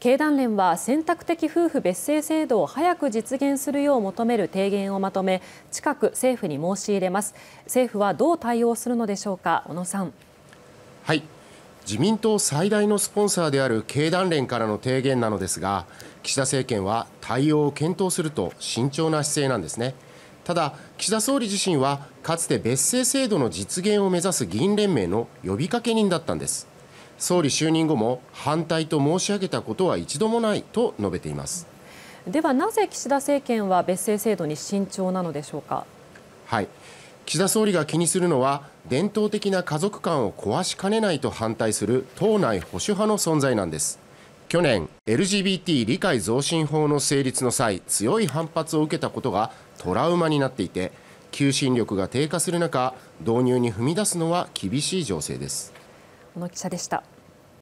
経団連は選択的夫婦別姓制度を早く実現するよう求める提言をまとめ近く政府に申し入れます政府はどう対応するのでしょうか小野さんはい自民党最大のスポンサーである経団連からの提言なのですが岸田政権は対応を検討すると慎重な姿勢なんですねただ岸田総理自身はかつて別姓制度の実現を目指す議員連盟の呼びかけ人だったんです総理就任後も反対と申し上げたことは一度もないと述べていますではなぜ岸田政権は別姓制度に慎重なのでしょうかはい岸田総理が気にするのは伝統的な家族観を壊しかねないと反対する党内保守派の存在なんです去年 LGBT 理解増進法の成立の際強い反発を受けたことがトラウマになっていて求心力が低下する中導入に踏み出すのは厳しい情勢です小野記者でした。